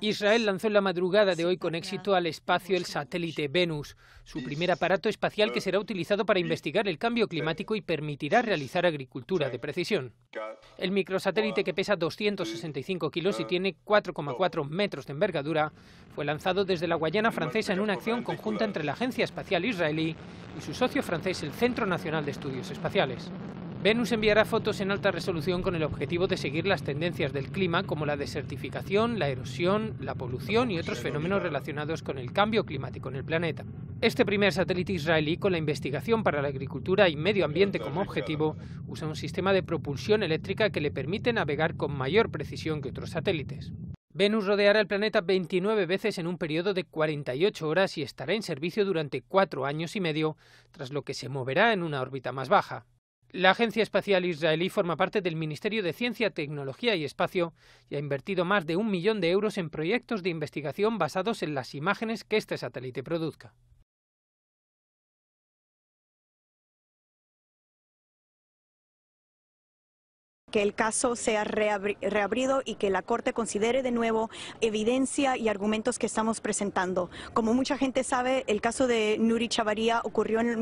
Israel lanzó en la madrugada de hoy con éxito al espacio el satélite Venus, su primer aparato espacial que será utilizado para investigar el cambio climático y permitirá realizar agricultura de precisión. El microsatélite, que pesa 265 kilos y tiene 4,4 metros de envergadura, fue lanzado desde la Guayana francesa en una acción conjunta entre la Agencia Espacial Israelí y su socio francés, el Centro Nacional de Estudios Espaciales. Venus enviará fotos en alta resolución con el objetivo de seguir las tendencias del clima como la desertificación, la erosión, la polución y otros fenómenos relacionados con el cambio climático en el planeta. Este primer satélite israelí, con la investigación para la agricultura y medio ambiente como objetivo, usa un sistema de propulsión eléctrica que le permite navegar con mayor precisión que otros satélites. Venus rodeará el planeta 29 veces en un periodo de 48 horas y estará en servicio durante cuatro años y medio, tras lo que se moverá en una órbita más baja. La Agencia Espacial Israelí forma parte del Ministerio de Ciencia, Tecnología y Espacio y ha invertido más de un millón de euros en proyectos de investigación basados en las imágenes que este satélite produzca. que el caso sea reabrido y que la Corte considere de nuevo evidencia y argumentos que estamos presentando. Como mucha gente sabe, el caso de Nuri Chavaría ocurrió en el...